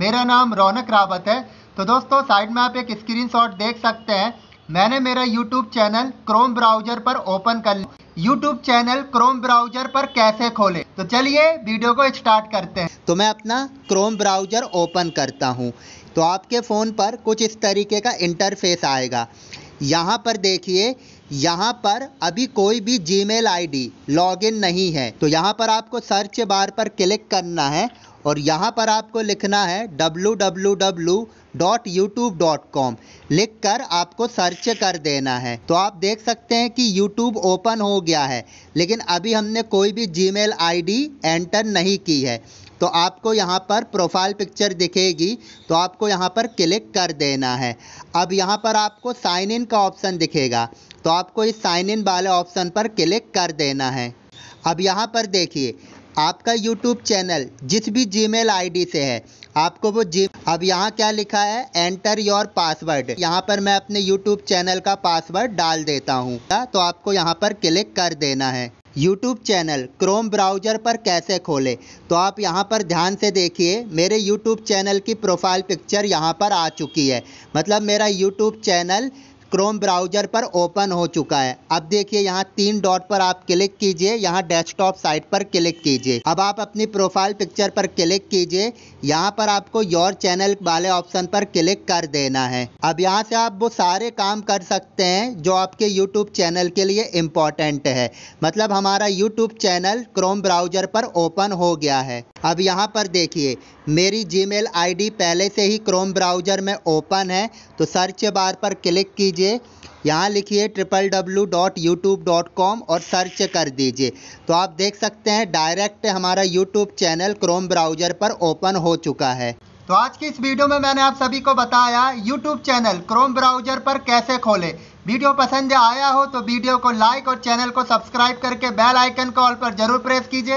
मेरा नाम रौनक रावत है तो दोस्तों साइड में आप एक स्क्रीनशॉट देख सकते हैं मैंने मेरा यूट्यूब चैनल क्रोम ब्राउजर पर ओपन कर लिया यूट्यूब चैनल क्रोम ब्राउजर पर कैसे खोले तो चलिए वीडियो को स्टार्ट करते हैं तो मैं अपना क्रोम ब्राउजर ओपन करता हूँ तो आपके फ़ोन पर कुछ इस तरीके का इंटरफेस आएगा यहाँ पर देखिए यहाँ पर अभी कोई भी जी मेल आई नहीं है तो यहाँ पर आपको सर्च बार पर क्लिक करना है और यहाँ पर आपको लिखना है www.youtube.com लिखकर आपको सर्च कर देना है तो आप देख सकते हैं कि YouTube ओपन हो गया है लेकिन अभी हमने कोई भी Gmail डी एंटर नहीं की है तो आपको यहाँ पर प्रोफाइल पिक्चर दिखेगी तो आपको यहाँ पर क्लिक कर देना है अब यहाँ पर आपको साइन इन का ऑप्शन दिखेगा तो आपको इस साइन इन वाले ऑप्शन पर क्लिक कर देना है अब यहाँ पर देखिए आपका यूट्यूब चैनल जिस भी जीमेल आईडी से है आपको वो जी अब यहाँ क्या लिखा है एंटर योर पासवर्ड यहाँ पर मैं अपने यूट्यूब चैनल का पासवर्ड डाल देता हूँ तो आपको यहाँ पर क्लिक कर देना है यूट्यूब चैनल क्रोम ब्राउज़र पर कैसे खोले तो आप यहाँ पर ध्यान से देखिए मेरे यूट्यूब चैनल की प्रोफाइल पिक्चर यहाँ पर आ चुकी है मतलब मेरा यूट्यूब चैनल क्रोम ब्राउज़र पर ओपन हो चुका है अब देखिए यहाँ तीन डॉट पर आप क्लिक कीजिए यहाँ डेस्कटॉप साइट पर क्लिक कीजिए अब आप अपनी प्रोफाइल पिक्चर पर क्लिक कीजिए यहाँ पर आपको योर चैनल वाले ऑप्शन पर क्लिक कर देना है अब यहाँ से आप वो सारे काम कर सकते हैं जो आपके यूट्यूब चैनल के लिए इम्पोर्टेंट है मतलब हमारा यूट्यूब चैनल क्रोम ब्राउज़र पर ओपन हो गया है अब यहाँ पर देखिए मेरी जी मेल पहले से ही क्रोम ब्राउज़र में ओपन है तो सर्च बार पर क्लिक कीजिए दीजिए यहाँ लिखिए triple W dot YouTube dot com और सर्च कर दीजिए तो आप देख सकते हैं डायरेक्ट हमारा यूट्यूब चैनल क्रोम ब्राउज़र पर ओपन हो चुका है तो आज की इस वीडियो में मैंने आप सभी को बताया यूट्यूब चैनल क्रोम ब्राउज़र पर कैसे खोले वीडियो पसंद आया हो तो वीडियो को लाइक और चैनल को सब्सक्राइब करके बेल आइकन को ऑल पर जरूर प्रेस कीजिए